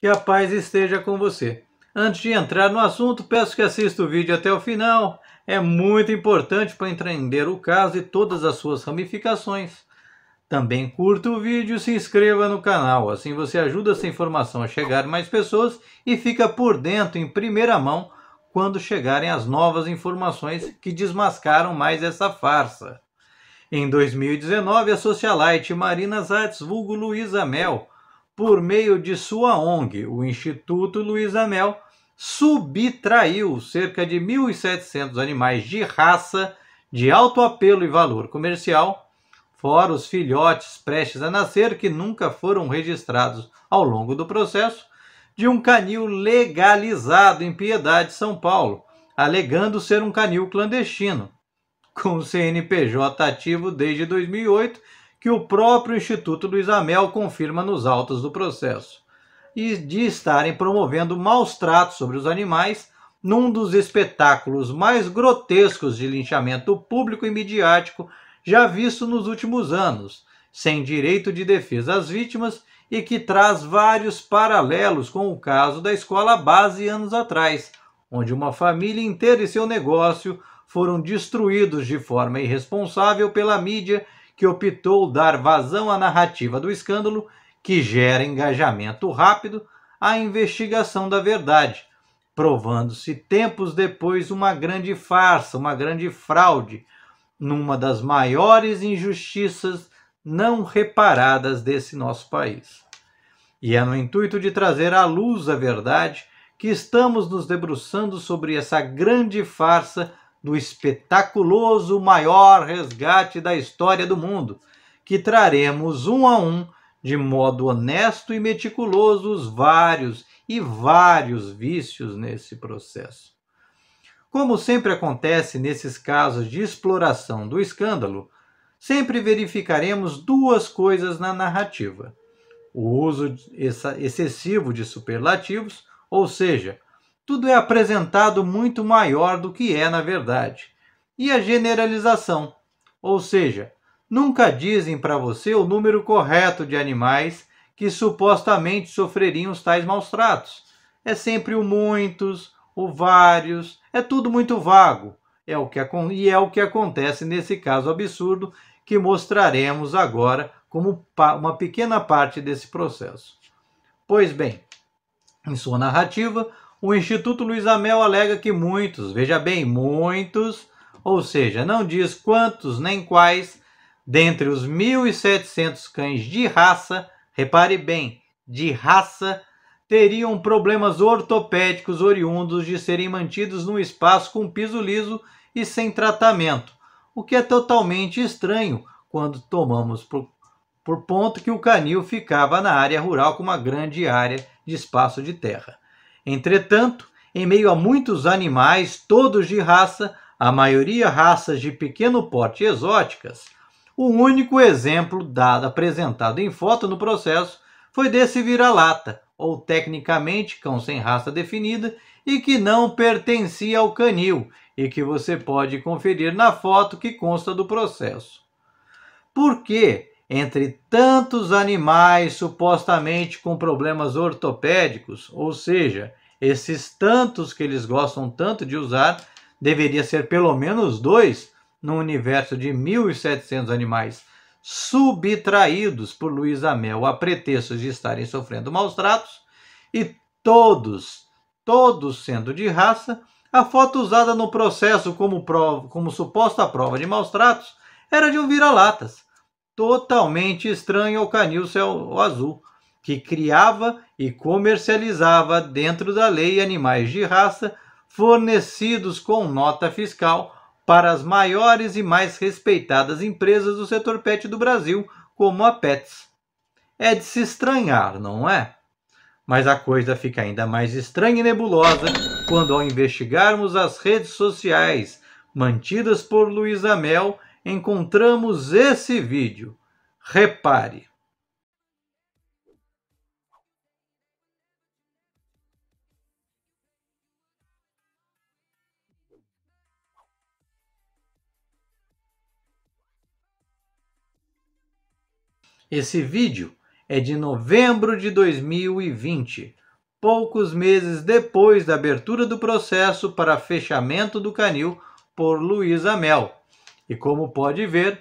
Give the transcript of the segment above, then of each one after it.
Que a paz esteja com você. Antes de entrar no assunto, peço que assista o vídeo até o final. É muito importante para entender o caso e todas as suas ramificações. Também curta o vídeo e se inscreva no canal, assim você ajuda essa informação a chegar a mais pessoas e fica por dentro em primeira mão quando chegarem as novas informações que desmascaram mais essa farsa. Em 2019, a socialite Marina Zatz, vulgo Luísa Mel, por meio de sua ONG, o Instituto Luiz Amel, subtraiu cerca de 1.700 animais de raça de alto apelo e valor comercial, fora os filhotes prestes a nascer que nunca foram registrados ao longo do processo, de um canil legalizado em Piedade, São Paulo, alegando ser um canil clandestino. Com o CNPJ ativo desde 2008, que o próprio Instituto do Isamel confirma nos autos do processo, e de estarem promovendo maus tratos sobre os animais num dos espetáculos mais grotescos de linchamento público e midiático já visto nos últimos anos, sem direito de defesa às vítimas e que traz vários paralelos com o caso da escola base anos atrás, onde uma família inteira e seu negócio foram destruídos de forma irresponsável pela mídia que optou dar vazão à narrativa do escândalo, que gera engajamento rápido, à investigação da verdade, provando-se tempos depois uma grande farsa, uma grande fraude, numa das maiores injustiças não reparadas desse nosso país. E é no intuito de trazer à luz a verdade que estamos nos debruçando sobre essa grande farsa do espetaculoso maior resgate da história do mundo, que traremos um a um, de modo honesto e meticuloso, os vários e vários vícios nesse processo. Como sempre acontece nesses casos de exploração do escândalo, sempre verificaremos duas coisas na narrativa: o uso excessivo de superlativos, ou seja, tudo é apresentado muito maior do que é na verdade. E a generalização, ou seja, nunca dizem para você o número correto de animais que supostamente sofreriam os tais maus tratos. É sempre o muitos, o vários, é tudo muito vago. É o que, e é o que acontece nesse caso absurdo que mostraremos agora como uma pequena parte desse processo. Pois bem, em sua narrativa, o Instituto Luiz Amel alega que muitos, veja bem, muitos, ou seja, não diz quantos nem quais, dentre os 1.700 cães de raça, repare bem, de raça, teriam problemas ortopédicos oriundos de serem mantidos num espaço com piso liso e sem tratamento, o que é totalmente estranho quando tomamos por, por ponto que o canil ficava na área rural com uma grande área de espaço de terra. Entretanto, em meio a muitos animais, todos de raça, a maioria raças de pequeno porte exóticas, o único exemplo dado apresentado em foto no processo foi desse vira-lata, ou tecnicamente cão sem raça definida, e que não pertencia ao canil, e que você pode conferir na foto que consta do processo. Por que entre tantos animais supostamente com problemas ortopédicos, ou seja, esses tantos que eles gostam tanto de usar, deveria ser pelo menos dois no universo de 1.700 animais subtraídos por Luiz Amel a pretexto de estarem sofrendo maus tratos, e todos, todos sendo de raça, a foto usada no processo como, prova, como suposta prova de maus tratos era de um vira-latas, totalmente estranho ao canil céu azul, que criava e comercializava dentro da lei animais de raça fornecidos com nota fiscal para as maiores e mais respeitadas empresas do setor pet do Brasil, como a Pets. É de se estranhar, não é? Mas a coisa fica ainda mais estranha e nebulosa quando, ao investigarmos as redes sociais mantidas por Luísa Mel encontramos esse vídeo. Repare. Esse vídeo é de novembro de 2020, poucos meses depois da abertura do processo para fechamento do canil por Luísa Mel, e, como pode ver,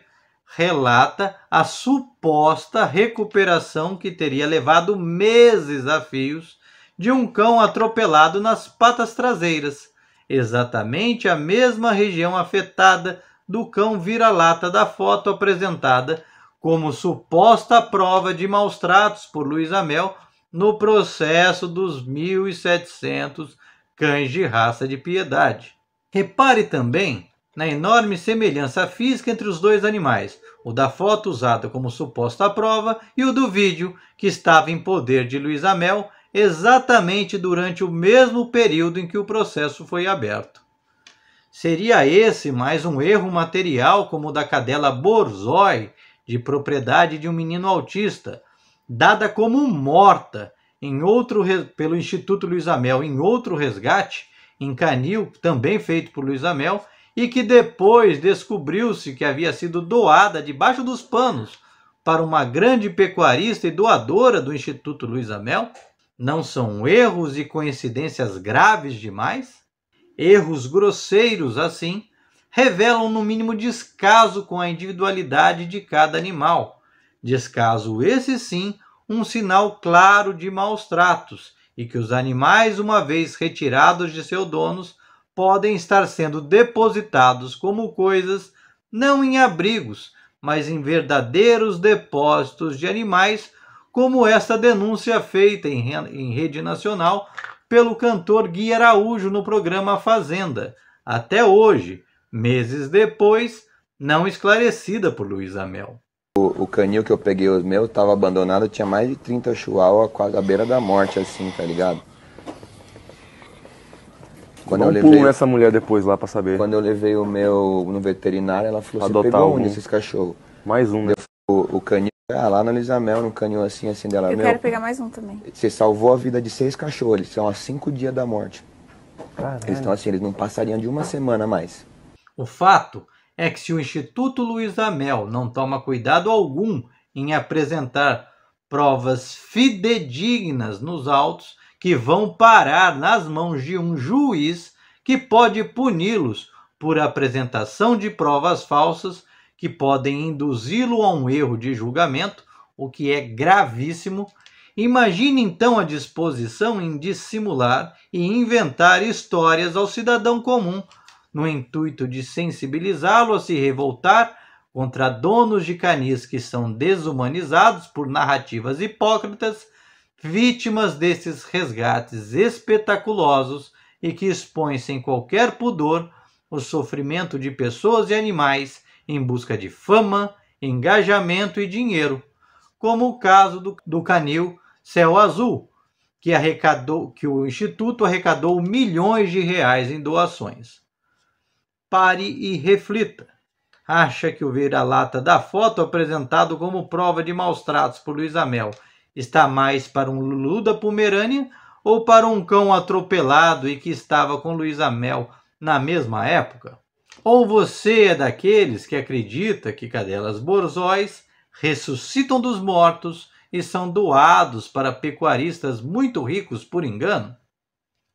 relata a suposta recuperação que teria levado meses a fios de um cão atropelado nas patas traseiras, exatamente a mesma região afetada do cão vira-lata da foto apresentada como suposta prova de maus tratos por Luiz Amel no processo dos 1.700 cães de raça de piedade. Repare também na enorme semelhança física entre os dois animais, o da foto usada como suposta prova e o do vídeo, que estava em poder de Luiz Amel exatamente durante o mesmo período em que o processo foi aberto. Seria esse mais um erro material como o da cadela Borzoi, de propriedade de um menino autista, dada como morta em outro pelo Instituto Luiz Amel em outro resgate em Canil, também feito por Luiz Amel, e que depois descobriu-se que havia sido doada debaixo dos panos para uma grande pecuarista e doadora do Instituto Luiz Amel? Não são erros e coincidências graves demais? Erros grosseiros, assim, revelam no mínimo descaso com a individualidade de cada animal. Descaso esse sim, um sinal claro de maus tratos e que os animais, uma vez retirados de seus donos, podem estar sendo depositados como coisas não em abrigos, mas em verdadeiros depósitos de animais, como esta denúncia feita em rede nacional pelo cantor Gui Araújo no programa Fazenda, até hoje, meses depois, não esclarecida por Luiz Amel. O, o, canil que eu peguei os meus estava abandonado, tinha mais de 30 chihuahua quase à beira da morte, assim, tá ligado? Quando eu levei, pulo nessa mulher depois lá pra saber. Quando eu levei o meu no veterinário, ela falou, Adotar você pegou um desses cachorros? Mais um, né? O, o canil, ah, lá na Lisamel, no canil assim, assim dela. Eu meu, quero pegar mais um também. Você salvou a vida de seis cachorros, eles estão há cinco dias da morte. Caralho. Eles estão assim, eles não passariam de uma semana mais. O fato é que se o Instituto Luiz Amel não toma cuidado algum em apresentar provas fidedignas nos autos, que vão parar nas mãos de um juiz que pode puni-los por apresentação de provas falsas que podem induzi-lo a um erro de julgamento, o que é gravíssimo. Imagine então a disposição em dissimular e inventar histórias ao cidadão comum, no intuito de sensibilizá-lo a se revoltar contra donos de canis que são desumanizados por narrativas hipócritas vítimas desses resgates espetaculosos e que expõem sem qualquer pudor o sofrimento de pessoas e animais em busca de fama, engajamento e dinheiro, como o caso do, do canil Céu Azul, que, arrecadou, que o Instituto arrecadou milhões de reais em doações. Pare e reflita. Acha que o vira-lata da foto apresentado como prova de maus tratos por Luiz Amel está mais para um Lulu da Pomerânia ou para um cão atropelado e que estava com Luísa Mel na mesma época? Ou você é daqueles que acredita que cadelas borzóis ressuscitam dos mortos e são doados para pecuaristas muito ricos por engano?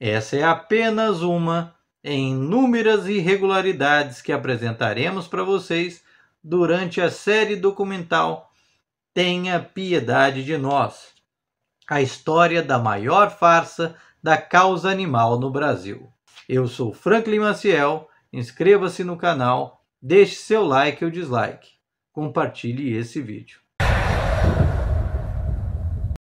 Essa é apenas uma em inúmeras irregularidades que apresentaremos para vocês durante a série documental tenha piedade de nós. A história da maior farsa da causa animal no Brasil. Eu sou Franklin Maciel, inscreva-se no canal, deixe seu like ou dislike, compartilhe esse vídeo.